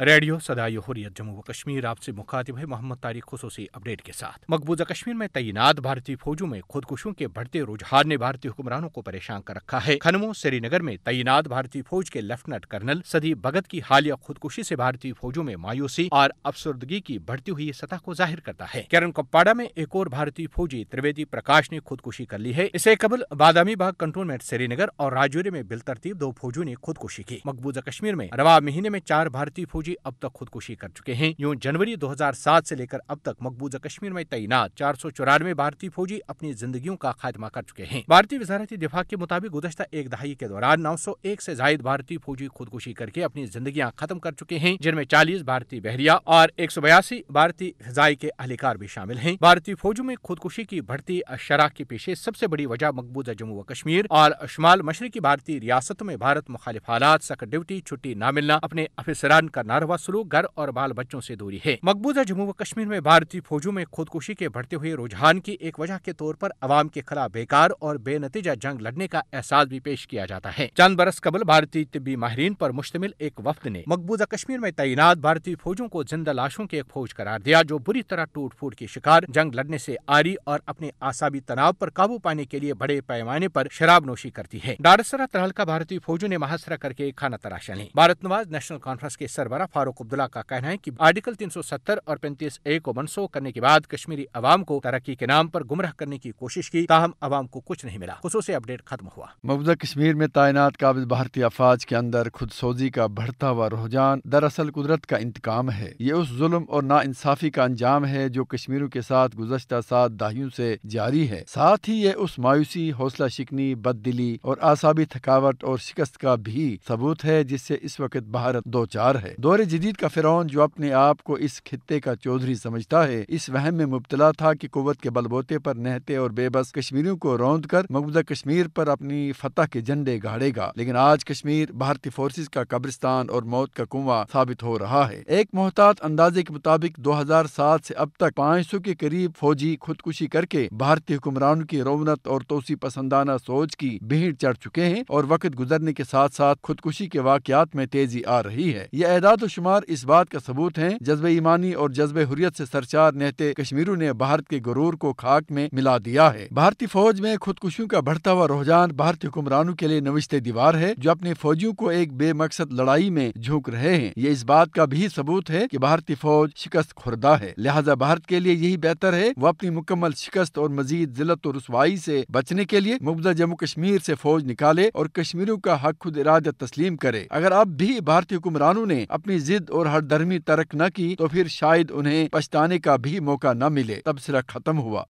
radio सदा हुरियत जम्मू व कश्मीर आपसे मुखातिब है मोहम्मद तारिक खसूसी अपडेट के साथ मकबूजा कश्मीर में तैनात भारतीय फौजों में खुदकुशों के बढ़ते रुझान ने भारतीय हुक्मरानों को परेशान कर रखा है खनमो श्रीनगर में तैनात भारतीय फौज के लेफ्टिनेंट कर्नल सदी भगत की हालिया खुदकुशी से भारतीय फौजों में मायूसी और अफसरदगी की बढ़ती हुई सतह को जाहिर करता है केरन कप्पाड़ा में एक और भारतीय फौजी त्रिवेदी प्रकाश ने खुदकुशी कर ली है इसे कबल बादामी बाग कंटोनमेंट श्रीनगर और राजौरी में बिलतरतीब दो फौजों ने खुदकुशी की मकबूजा कश्मीर में रवा महीने में चार भारतीय फौजी फौजी अब तक खुदकुशी कर चुके हैं यूँ जनवरी दो हजार सात ऐसी लेकर अब तक मकबूजा कश्मीर में तैनात चार सौ चौरानवे भारतीय फौजी अपनी जिंदगी का खात्मा कर चुके हैं भारतीय वजारती दिफा के मुताबिक गुजशत एक दहाई के दौरान नौ सौ एक ऐसी जायद भारतीय फौजी खुदकुशी करके अपनी जिंदगी खत्म कर चुके हैं जिनमें चालीस भारतीय बहरिया और एक सौ बयासी भारतीय हजाई के अहलकार भी शामिल है भारतीय फौजों में खुदकुशी की बढ़ती शराख के पीछे सबसे बड़ी वजह मकबूजा जम्मू व कश्मीर और शुमाल मशरकी भारतीय रियासतों में भारत मुखालिफ हालात सक्र ड्यूटी छुट्टी न मिलना अपने अफिसरान का बारहवा स्लूक घर और बाल बच्चों ऐसी दूरी है मकबूजा जम्मू व कश्मीर में भारतीय फौजों में खुदकुशी के बढ़ते हुए रुझान की एक वजह के तौर पर आवाम के खिलाफ बेकार और बेनतीजा जंग लड़ने का एहसास भी पेश किया जाता है चंद बरस कबल भारतीय तिब्बी माहरीन आरोप मुश्तमिल एक वफद ने मकबूजा कश्मीर में तैनात भारतीय फौजों को जिंदा लाशों के एक फौज करार दिया जो बुरी तरह टूट फूट के शिकार जंग लड़ने से आरी और अपने आसाबी तनाव आरोप काबू पाने के लिए बड़े पैमाने आरोप शराब नोशी करती है डारसरा तरह का भारतीय फौजों ने महासरा करके खाना तराशा ली भारत नवाज नेशनल कॉन्फ्रेंस के सरबरा फारूक अब्दुल्ला का कहना है की आर्टिकल 370 और पैंतीस ए को मनसूख करने के बाद कश्मीरी अवाम को तरक्की के नाम आरोप गुमराह करने की कोशिश की ताहम आवाम को कुछ नहीं मिला खसूस अपडेट खत्म हुआ मुबदा कश्मीर में तैनात काबिल भारतीय अफवाज के अंदर खुद सोजी का बढ़ता हुआ रुझान दरअसल कुदरत का इंतकाम है ये उस जुल्म और ना नाानसाफी का अंजाम है जो कश्मीरों के साथ गुजशत सात दहाइयों से जारी है साथ ही ये उस मायूसी हौसला शिकनी बद दिली और आसाबी थकावट और शिकस्त का भी सबूत है जिससे इस वक्त भारत दो चार है दो दौर जदीद का फ़िरौन जो अपने आप को इस खत्े का चौधरी समझता है इस वहम में मुबतला था कि कुत के बलबोते पर नहते और बेबस कश्मीरियों को रौंद कर मकबूजा कश्मीर पर अपनी फतह के झंडे गाड़ेगा लेकिन आज कश्मीर भारतीय फोर्सेज का कब्रिस्तान और मौत का कुआ साबित हो रहा है एक मोहतात अंदाजे के मुताबिक दो हजार सात से अब तक पाँच सौ के करीब फौजी खुदकुशी करके भारतीय हुक्मरानों की रौनत और तोसी पसंदाना सोच की भीड़ चढ़ चुके हैं और वक्त गुजरने के साथ साथ खुदकुशी के वाकयात में तेजी आ रही है यह एदाद शुमार इस बात का सबूत है जज्ब ईमानी और जज्ब हुरियत ऐसी सरचार नहते कश्मीरों ने भारत के गरूर को खाक में मिला दिया है भारतीय फौज में खुदकुशियों का बढ़ता हुआ रुझान भारतीय हुक्मरानों के लिए नविश्ते दीवार है जो अपने फौजियों को एक बेमकस लड़ाई में झोंक रहे हैं ये इस बात का भी सबूत है की भारतीय फौज शिकस्त खुरदा है लिहाजा भारत के लिए यही बेहतर है वो अपनी मुकम्मल शिकस्त और मजीद जिलत और रसवाई ऐसी बचने के लिए मुबदा जम्मू कश्मीर ऐसी फौज निकाले और कश्मीरों का हक खुद इरादा तस्लीम करे अगर अब भी भारतीय हुक्मरानों ने अपने अपनी जिद और हर धर्मी तरक न की तो फिर शायद उन्हें पछताने का भी मौका न मिले तबसरा खत्म हुआ